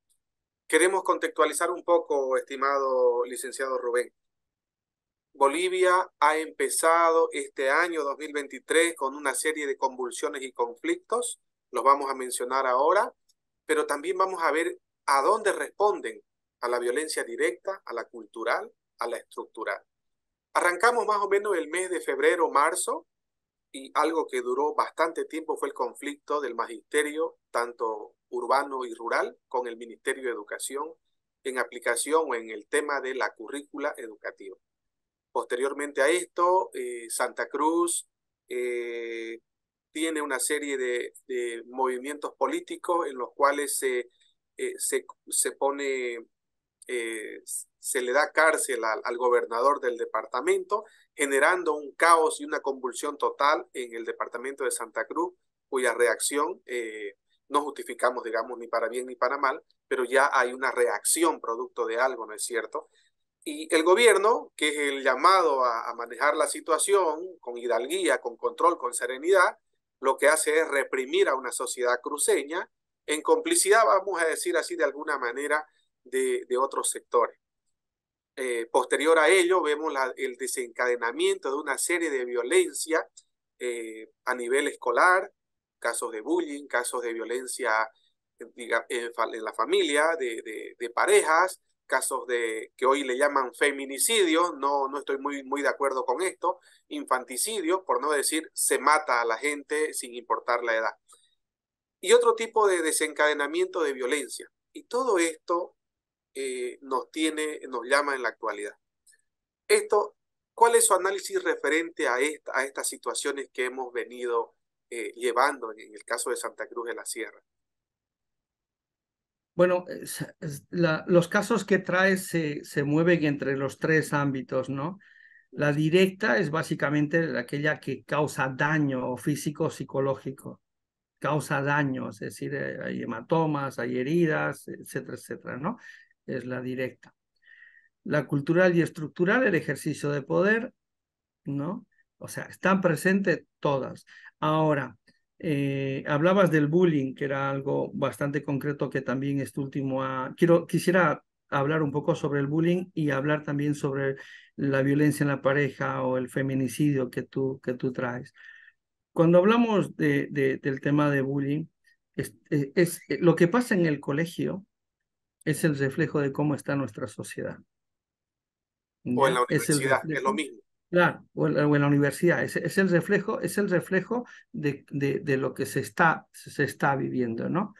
Queremos contextualizar un poco, estimado licenciado Rubén. Bolivia ha empezado este año 2023 con una serie de convulsiones y conflictos, los vamos a mencionar ahora, pero también vamos a ver a dónde responden a la violencia directa, a la cultural, a la estructural. Arrancamos más o menos el mes de febrero, marzo, y algo que duró bastante tiempo fue el conflicto del magisterio, tanto urbano y rural, con el Ministerio de Educación en aplicación o en el tema de la currícula educativa. Posteriormente a esto, eh, Santa Cruz eh, tiene una serie de, movimientos políticos en los cuales se, eh, pone, se le da cárcel al gobernador del departamento generando un caos y una convulsión total en el departamento de Santa Cruz, cuya reacción eh, no justificamos, digamos, ni para bien ni para mal, pero ya hay una reacción producto de algo, ¿no es cierto? Y el gobierno, que es el llamado a, manejar la situación con hidalguía, con control, con serenidad, lo que hace es reprimir a una sociedad cruceña en complicidad, vamos a decir así de alguna manera, de otros sectores. Eh, posterior a ello, vemos el desencadenamiento de una serie de violencia eh, a nivel escolar, casos de bullying, casos de violencia en, la familia, de, parejas, casos de que hoy le llaman feminicidio, no, no estoy muy, muy de acuerdo con esto, infanticidio por no decir se mata a la gente sin importar la edad. Y otro tipo de desencadenamiento de violencia. Y todo esto eh, nos tiene, nos llama en la actualidad. Esto, ¿cuál es su análisis referente a, a estas situaciones que hemos venido eh, llevando en, el caso de Santa Cruz de la Sierra? Bueno, los casos que trae se, se mueven entre los tres ámbitos, ¿no? La directa es básicamente aquella que causa daño físico psicológico, causa daño, es decir, eh, hay hematomas, hay heridas, etcétera, etcétera, ¿no? es la directa. La cultural y estructural, el ejercicio de poder, ¿no? O sea, están presentes todas. Ahora, eh, hablabas del bullying, que era algo bastante concreto que también este último ha... Quiero, quisiera hablar un poco sobre el bullying y hablar también sobre la violencia en la pareja o el feminicidio que tú, que tú traes. Cuando hablamos del tema de bullying, es, lo que pasa en el colegio es el reflejo de cómo está nuestra sociedad. O en la universidad, es, lo mismo. Claro, o en, la universidad, es, el reflejo, es el reflejo de, lo que se está, se está viviendo, ¿no?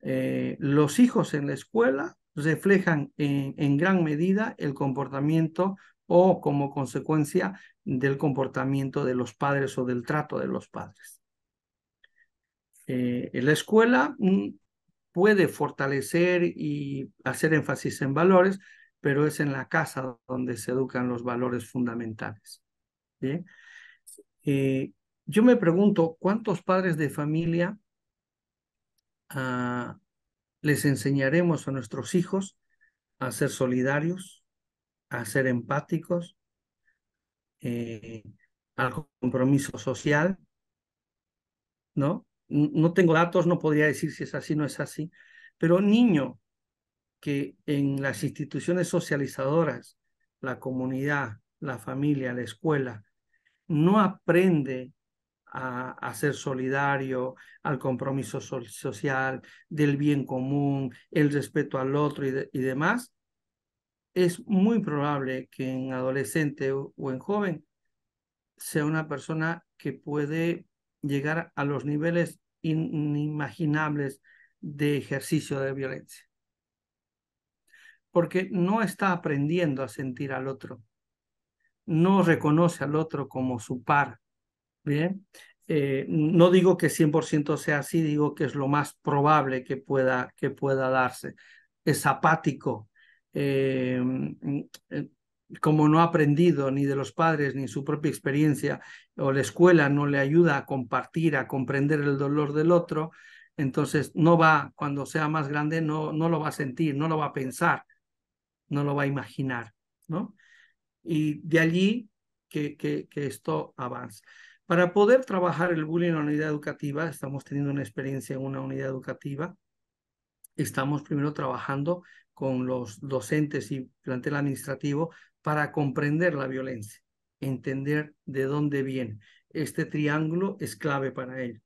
Eh, los hijos en la escuela reflejan en, gran medida el comportamiento o como consecuencia del comportamiento de los padres o del trato de los padres. Eh, en la escuela mm, puede fortalecer y hacer énfasis en valores, pero es en la casa donde se educan los valores fundamentales. ¿bien? Eh, yo me pregunto, ¿cuántos padres de familia ah, les enseñaremos a nuestros hijos a ser solidarios, a ser empáticos, eh, al compromiso social, ¿no? no tengo datos, no podría decir si es así o no es así, pero niño que en las instituciones socializadoras, la comunidad, la familia, la escuela, no aprende a, ser solidario, al compromiso social, del bien común, el respeto al otro y, demás, es muy probable que en adolescente o en joven sea una persona que puede llegar a los niveles inimaginables de ejercicio de violencia. Porque no está aprendiendo a sentir al otro, no reconoce al otro como su par. Bien, eh, no digo que 100% sea así, digo que es lo más probable que pueda, que pueda darse. Es apático, eh, como no ha aprendido ni de los padres ni su propia experiencia o la escuela no le ayuda a compartir, a comprender el dolor del otro, entonces no va, cuando sea más grande, no, no lo va a sentir, no lo va a pensar, no lo va a imaginar, ¿no? Y de allí que, esto avance. Para poder trabajar el bullying en la unidad educativa, estamos teniendo una experiencia en una unidad educativa, estamos primero trabajando con los docentes y plantel administrativo para comprender la violencia, entender de dónde viene. Este triángulo es clave para él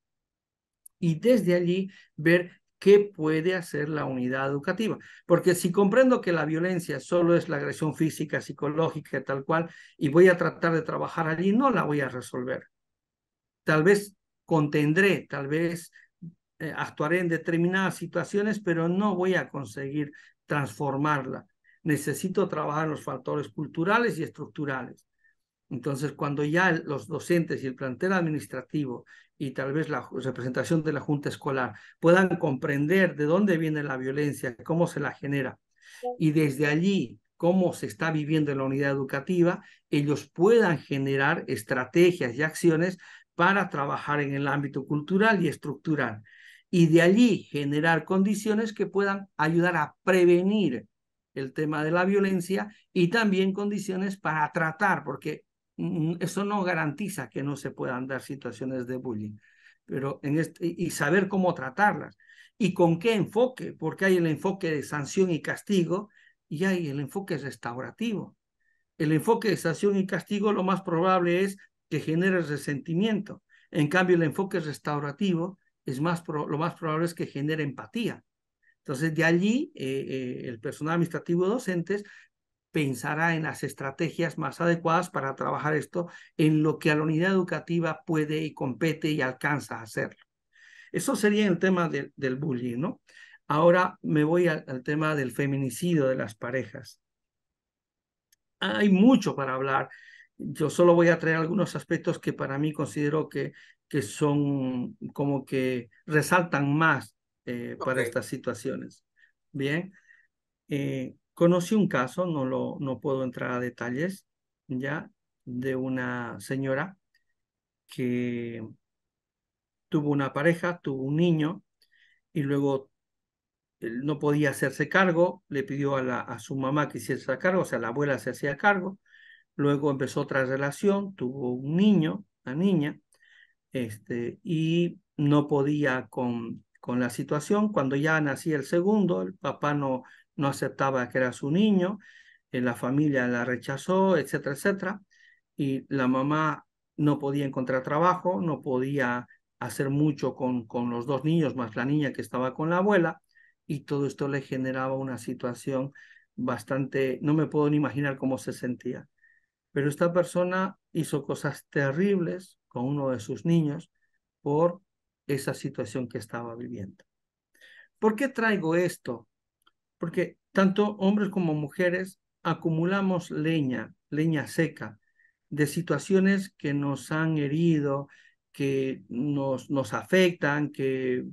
Y desde allí ver qué puede hacer la unidad educativa. Porque si comprendo que la violencia solo es la agresión física, psicológica, tal cual, y voy a tratar de trabajar allí, no la voy a resolver. Tal vez contendré, tal vez eh, actuaré en determinadas situaciones, pero no voy a conseguir transformarla necesito trabajar los factores culturales y estructurales. Entonces, cuando ya los docentes y el plantel administrativo y tal vez la representación de la junta escolar puedan comprender de dónde viene la violencia, cómo se la genera, y desde allí cómo se está viviendo en la unidad educativa, ellos puedan generar estrategias y acciones para trabajar en el ámbito cultural y estructural. Y de allí generar condiciones que puedan ayudar a prevenir el tema de la violencia y también condiciones para tratar, porque mm, mm, eso no garantiza que no se puedan dar situaciones de bullying, pero en este, y saber cómo tratarlas y con qué enfoque, porque hay el enfoque de sanción y castigo y hay el enfoque restaurativo. El enfoque de sanción y castigo lo más probable es que genere resentimiento. En cambio, el enfoque restaurativo es más lo más probable es que genere empatía. Entonces, de allí, eh, eh, el personal administrativo de docentes pensará en las estrategias más adecuadas para trabajar esto en lo que a la unidad educativa puede y compete y alcanza a hacerlo. Eso sería el tema del bullying, ¿no? Ahora me voy al, tema del feminicidio de las parejas. Hay mucho para hablar. Yo solo voy a traer algunos aspectos que para mí considero que, que son como que resaltan más eh, para estas situaciones. Bien, eh, conocí un caso, no, lo, no puedo entrar a detalles, ya, de una señora que tuvo una pareja, tuvo un niño y luego no podía hacerse cargo, le pidió a, la, a su mamá que hiciese cargo, o sea, la abuela se hacía cargo, luego empezó otra relación, tuvo un niño, una niña, este, y no podía con, con la situación. Cuando ya nacía el segundo, el papá no, no aceptaba que era su niño, eh, la familia la rechazó, etcétera, etcétera. Y la mamá no podía encontrar trabajo, no podía hacer mucho con, con los dos niños, más la niña que estaba con la abuela, y todo esto le generaba una situación bastante, no me puedo ni imaginar cómo se sentía. Pero esta persona hizo cosas terribles con uno de sus niños por esa situación que estaba viviendo. ¿Por qué traigo esto? Porque tanto hombres como mujeres acumulamos leña, leña seca, de situaciones que nos han herido, que nos, nos afectan, que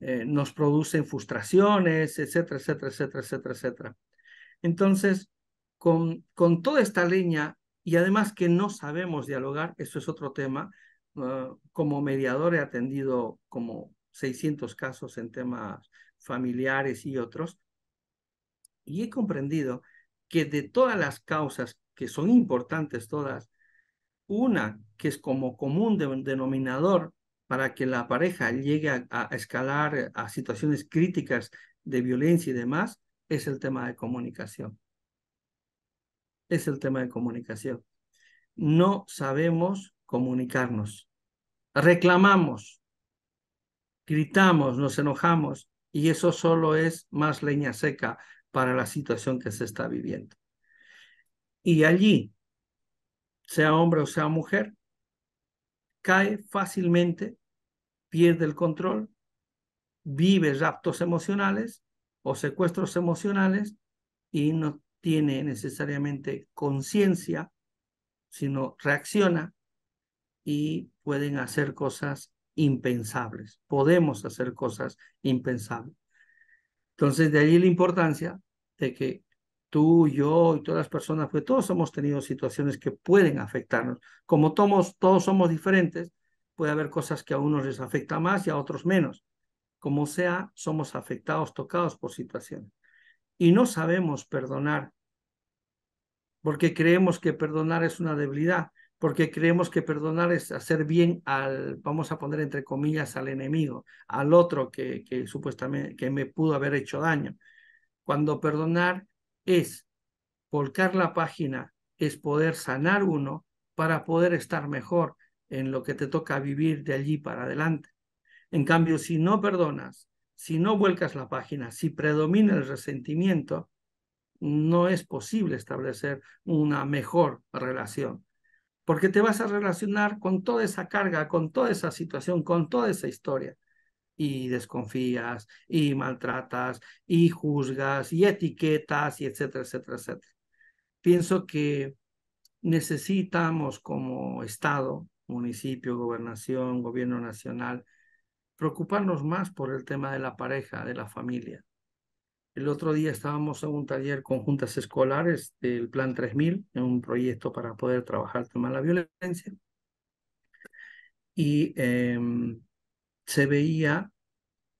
eh, nos producen frustraciones, etcétera, etcétera, etcétera, etcétera, etcétera. Entonces, con toda esta leña y además que no sabemos dialogar, eso es otro tema, Ah, como mediador he atendido como 600 casos en temas familiares y otros, y he comprendido que de todas las causas, que son importantes todas, una que es como común denominador para que la pareja llegue a, escalar a situaciones críticas de violencia y demás, es el tema de comunicación. Es el tema de comunicación. No sabemos comunicarnos. Reclamamos, gritamos, nos enojamos y eso solo es más leña seca para la situación que se está viviendo. Y allí, sea hombre o sea mujer, cae fácilmente, pierde el control, vive raptos emocionales o secuestros emocionales y no tiene necesariamente conciencia, sino reacciona y pueden hacer cosas impensables. Podemos hacer cosas impensables. Entonces, de ahí la importancia de que tú, yo y todas las personas, pues todos hemos tenido situaciones que pueden afectarnos. Como todos, todos somos diferentes, puede haber cosas que a unos les afecta más y a otros menos. Como sea, somos afectados, tocados por situaciones. Y no sabemos perdonar, porque creemos que perdonar es una debilidad porque creemos que perdonar es hacer bien al, vamos a poner entre comillas, al enemigo, al otro que, supuestamente que me pudo haber hecho daño. Cuando perdonar es volcar la página, es poder sanar uno para poder estar mejor en lo que te toca vivir de allí para adelante. En cambio, si no perdonas, si no vuelcas la página, si predomina el resentimiento, no es posible establecer una mejor relación porque te vas a relacionar con toda esa carga, con toda esa situación, con toda esa historia. Y desconfías, y maltratas, y juzgas, y etiquetas, y etcétera, etcétera, etcétera. Pienso que necesitamos como Estado, municipio, gobernación, gobierno nacional, preocuparnos más por el tema de la pareja, de la familia. El otro día estábamos en un taller con juntas escolares del Plan 3000, en un proyecto para poder trabajar el tema de la violencia. Y em, se veía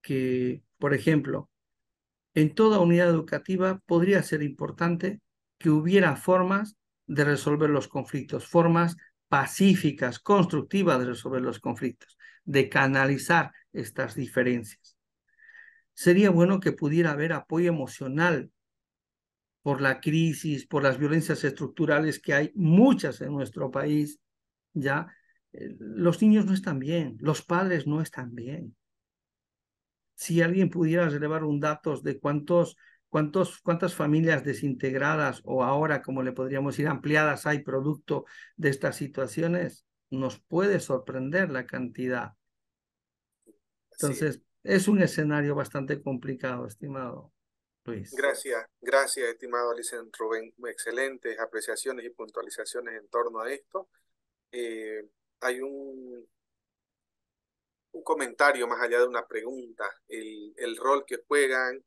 que, por ejemplo, en toda unidad educativa podría ser importante que hubiera formas de resolver los conflictos, formas pacíficas, constructivas de resolver los conflictos, de canalizar estas diferencias sería bueno que pudiera haber apoyo emocional por la crisis, por las violencias estructurales que hay muchas en nuestro país, ¿ya? Eh, los niños no están bien, los padres no están bien. Si alguien pudiera relevar un dato de cuántos, cuántos, cuántas familias desintegradas o ahora, como le podríamos decir, ampliadas hay producto de estas situaciones, nos puede sorprender la cantidad. Entonces, es un escenario bastante complicado, estimado Luis. Gracias, gracias, estimado licenciado Rubén. Excelentes apreciaciones y puntualizaciones en torno a esto. Eh, hay un, un comentario más allá de una pregunta, el, rol que juegan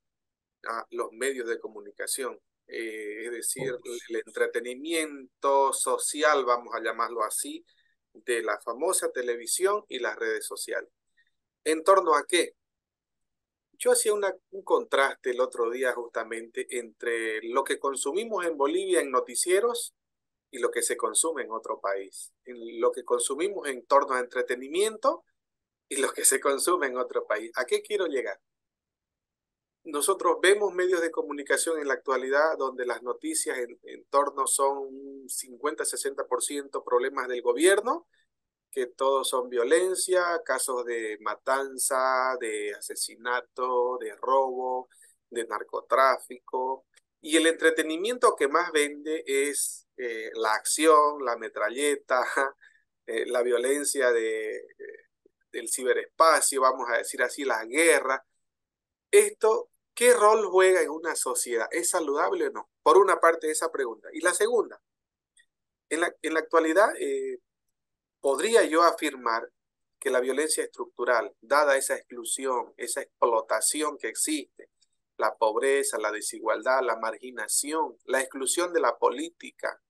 ah, los medios de comunicación, eh, es decir, el entretenimiento social, vamos a llamarlo así, de la famosa televisión y las redes sociales. ¿En torno a qué? yo hacía un contraste el otro día justamente entre lo que consumimos en Bolivia en noticieros y lo que se consume en otro país, en lo que consumimos en torno a entretenimiento y lo que se consume en otro país. ¿A qué quiero llegar? Nosotros vemos medios de comunicación en la actualidad donde las noticias en, torno son un 50-60% problemas del gobierno que todos son violencia, casos de matanza, de asesinato, de robo, de narcotráfico. Y el entretenimiento que más vende es eh, la acción, la metralleta, eh, la violencia de, eh, del ciberespacio, vamos a decir así, la guerra. Esto, ¿qué rol juega en una sociedad? ¿Es saludable o no? Por una parte, esa pregunta. Y la segunda, en la, en la actualidad, eh, podría yo afirmar que la violencia estructural, dada esa exclusión, esa explotación que existe, la pobreza, la desigualdad, la marginación, la exclusión de la política,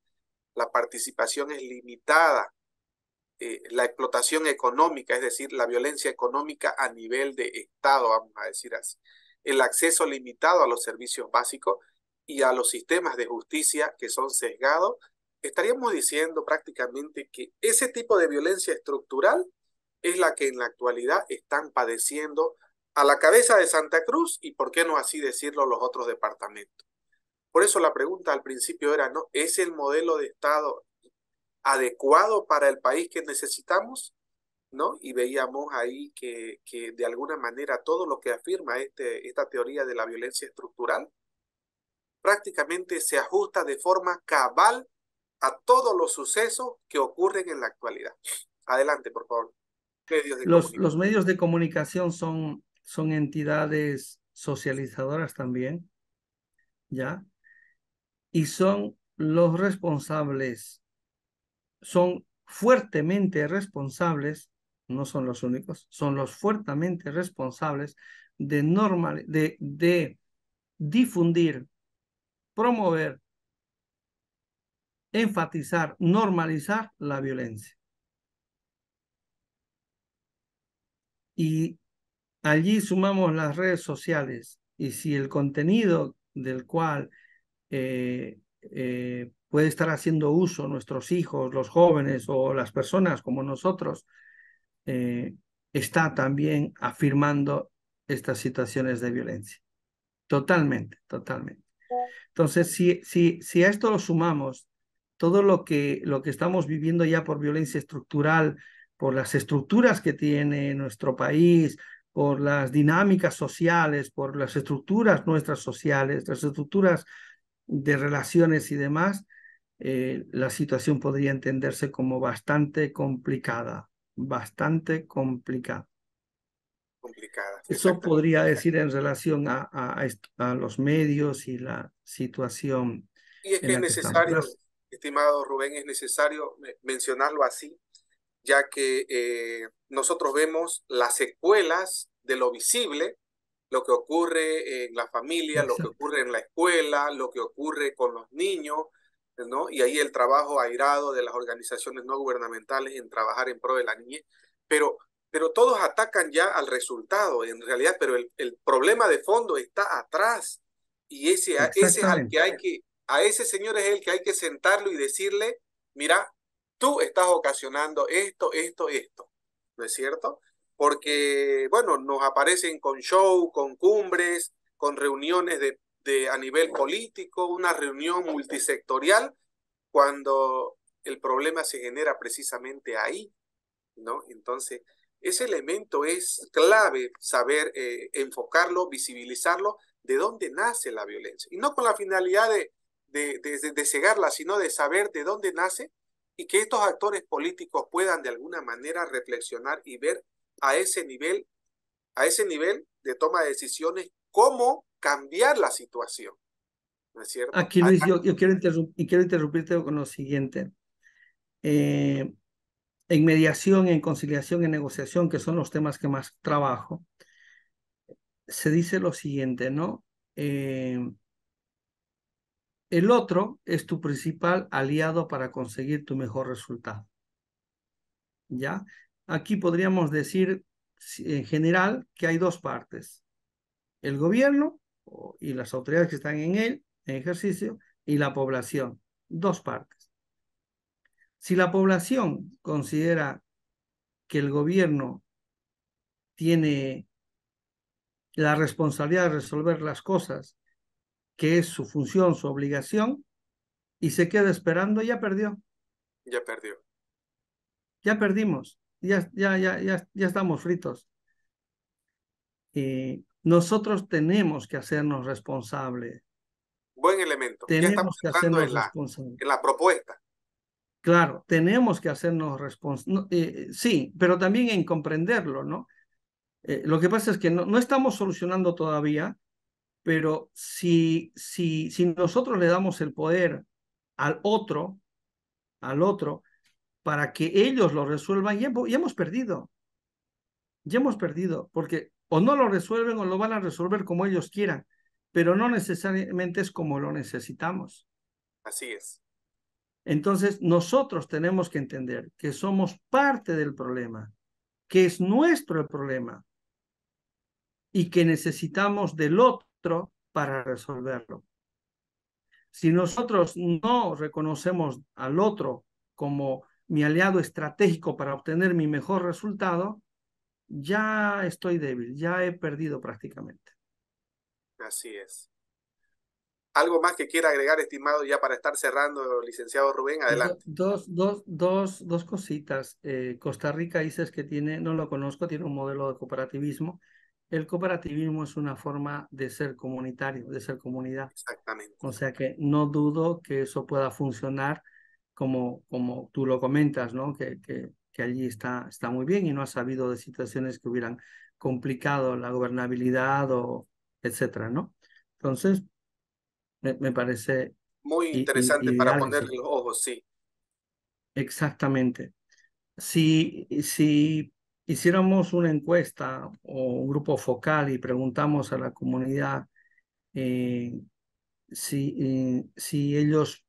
la participación es limitada, eh, la explotación económica, es decir, la violencia económica a nivel de Estado, vamos a decir así, el acceso limitado a los servicios básicos y a los sistemas de justicia que son sesgados estaríamos diciendo prácticamente que ese tipo de violencia estructural es la que en la actualidad están padeciendo a la cabeza de Santa Cruz y, por qué no así decirlo, los otros departamentos. Por eso la pregunta al principio era, ¿no? ¿Es el modelo de Estado adecuado para el país que necesitamos? ¿No? Y veíamos ahí que, de alguna manera todo lo que afirma este, esta teoría de la violencia estructural prácticamente se ajusta de forma cabal a todos los sucesos que ocurren en la actualidad. Adelante, por favor. los, los, medios de comunicación son, son entidades socializadoras también, ¿ya? Y son los responsables, son fuertemente responsables, no son los únicos, son los fuertemente responsables de, normal, de, de difundir, promover enfatizar, normalizar la violencia. Y allí sumamos las redes sociales y si el contenido del cual eh, eh, puede estar haciendo uso nuestros hijos, los jóvenes o las personas como nosotros, eh, está también afirmando estas situaciones de violencia. Totalmente, totalmente. Entonces, si, si, si a esto lo sumamos, todo lo que, lo que estamos viviendo ya por violencia estructural, por las estructuras que tiene nuestro país, por las dinámicas sociales, por las estructuras nuestras sociales, las estructuras de relaciones y demás, eh, la situación podría entenderse como bastante complicada, bastante complicada. Complicada. Eso podría decir en relación a, los medios y la situación. Y es que es necesario, estimado Rubén, es necesario mencionarlo así, ya que eh, nosotros vemos las secuelas de lo visible, lo que ocurre en la familia, lo que ocurre en la escuela, lo que ocurre con los niños, ¿no? Y ahí el trabajo airado de las organizaciones no gubernamentales en trabajar en pro de la niñez, pero, pero todos atacan ya al resultado, en realidad, pero el, problema de fondo está atrás y ese, ese es al que hay que a ese señor es el que hay que sentarlo y decirle, mira, tú estás ocasionando esto, esto, esto, ¿no es cierto? Porque, bueno, nos aparecen con show, con cumbres, con reuniones de, a nivel político, una reunión multisectorial, cuando el problema se genera precisamente ahí, ¿no? Entonces, ese elemento es clave saber eh, enfocarlo, visibilizarlo, de dónde nace la violencia. Y no con la finalidad de, de, de, cegarla, sino de saber de dónde nace y que estos actores políticos puedan de alguna manera reflexionar y ver a ese nivel, a ese nivel de toma de decisiones, cómo cambiar la situación. ¿No es cierto? Aquí Luis, yo, quiero, quiero interrumpirte con lo siguiente. Eh, en mediación, en conciliación, en negociación, que son los temas que más trabajo, se dice lo siguiente, ¿no? Eh, el otro es tu principal aliado para conseguir tu mejor resultado. ¿Ya? Aquí podríamos decir en general que hay dos partes. El gobierno y las autoridades que están en él, en ejercicio, y la población. Dos partes. Si la población considera que el gobierno tiene la responsabilidad de resolver las cosas que es su función, su obligación, y se queda esperando, ya perdió. Ya perdió. Ya perdimos, ya, ya, ya, ya, estamos fritos. nosotros tenemos que hacernos responsables. Buen elemento. Tenemos ya estamos que hacernos en la, En la propuesta. Claro, tenemos que hacernos responsables. Eh, sí, pero también en comprenderlo, ¿no? Eh, lo que pasa es que no estamos solucionando todavía pero si, si, si nosotros le damos el poder al otro, al otro, para que ellos lo resuelvan, ya, ya hemos perdido. Ya hemos perdido, porque o no lo resuelven o lo van a resolver como ellos quieran, pero no necesariamente es como lo necesitamos. Así es. Entonces, nosotros tenemos que entender que somos parte del problema, que es nuestro el problema y que necesitamos del otro para resolverlo. Si nosotros no reconocemos al otro como mi aliado estratégico para obtener mi mejor resultado, ya estoy débil, ya he perdido prácticamente. Así es. ¿Algo más que quiera agregar, estimado, ya para estar cerrando, licenciado Rubén? Adelante. Dos, dos, dos, dos cositas. Eh, Costa Rica dices que tiene, no lo conozco, tiene un modelo de cooperativismo el cooperativismo es una forma de ser comunitario, de ser comunidad. Exactamente. O sea que no dudo que eso pueda funcionar como, como tú lo comentas, ¿no? Que, que, que allí está, está muy bien y no ha sabido de situaciones que hubieran complicado la gobernabilidad o etcétera, ¿no? Entonces, me, parece... Muy interesante para ponerle los ojos, sí. Exactamente. Si, si hiciéramos una encuesta o un grupo focal y preguntamos a la comunidad eh, si, eh, si ellos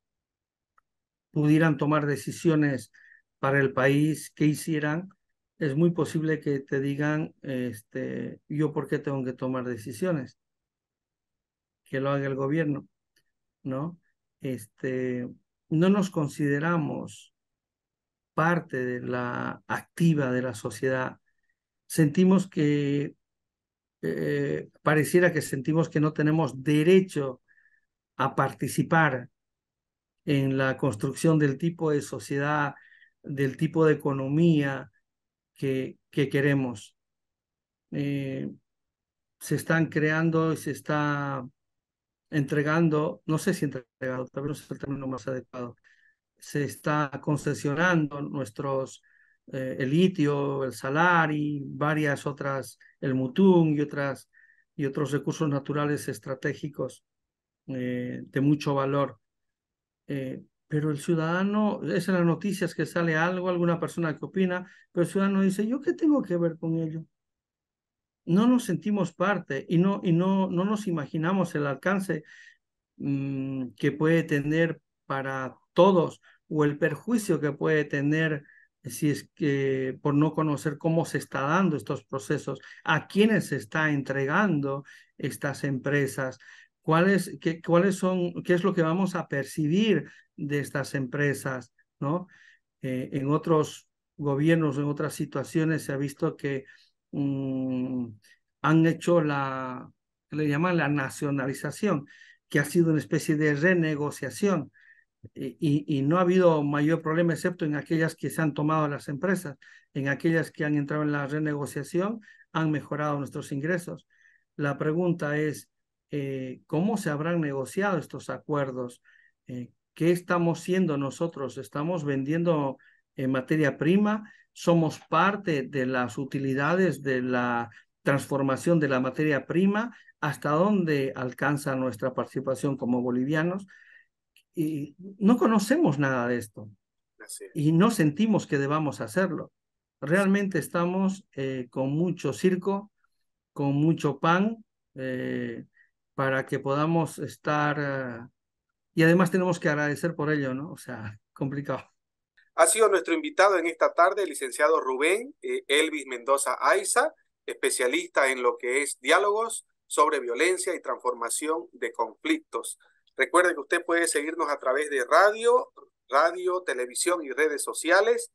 pudieran tomar decisiones para el país, qué hicieran, es muy posible que te digan, este, yo por qué tengo que tomar decisiones, que lo haga el gobierno, ¿no? Este, no nos consideramos parte de la activa de la sociedad, sentimos que eh, pareciera que sentimos que no tenemos derecho a participar en la construcción del tipo de sociedad, del tipo de economía que, que queremos. Eh, se están creando y se está entregando, no sé si entregado, tal vez no es el término más adecuado, se está concesionando nuestros, eh, el litio, el salari, varias otras, el mutún y, otras, y otros recursos naturales estratégicos eh, de mucho valor. Eh, pero el ciudadano, es en las noticias que sale algo, alguna persona que opina, pero el ciudadano dice, ¿yo qué tengo que ver con ello? No nos sentimos parte y no, y no, no nos imaginamos el alcance mm, que puede tener para todos o el perjuicio que puede tener si es que por no conocer cómo se está dando estos procesos, a quiénes se está entregando estas empresas, cuáles, qué, cuáles son, qué es lo que vamos a percibir de estas empresas, ¿no? Eh, en otros gobiernos, en otras situaciones se ha visto que mm, han hecho la, le llaman la nacionalización, que ha sido una especie de renegociación eh, y, no ha habido mayor problema, excepto en aquellas que se han tomado las empresas, en aquellas que han entrado en la renegociación, han mejorado nuestros ingresos. La pregunta es, eh, ¿cómo se habrán negociado estos acuerdos? Eh, ¿Qué estamos siendo nosotros? ¿Estamos vendiendo eh, materia prima? ¿Somos parte de las utilidades de la transformación de la materia prima? ¿Hasta dónde alcanza nuestra participación como bolivianos? y no conocemos nada de esto y no sentimos que debamos hacerlo. Realmente estamos eh, con mucho circo, con mucho pan, eh, para que podamos estar... y además tenemos que agradecer por ello, ¿no? O sea, complicado. Ha sido nuestro invitado en esta tarde el licenciado Rubén eh, Elvis Mendoza Aiza, especialista en lo que es diálogos sobre violencia y transformación de conflictos. Recuerde que usted puede seguirnos a través de radio, radio, televisión y redes sociales,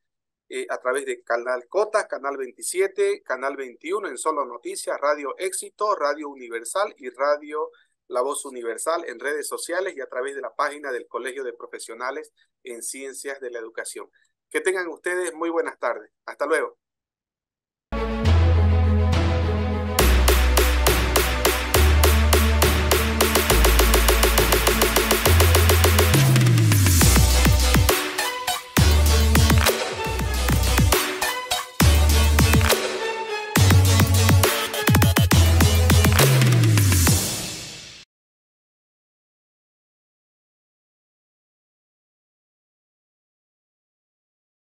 eh, a través de Canal Cotas, Canal 27, Canal 21 en Solo Noticias, Radio Éxito, Radio Universal y Radio La Voz Universal en redes sociales y a través de la página del Colegio de Profesionales en Ciencias de la Educación. Que tengan ustedes muy buenas tardes. Hasta luego.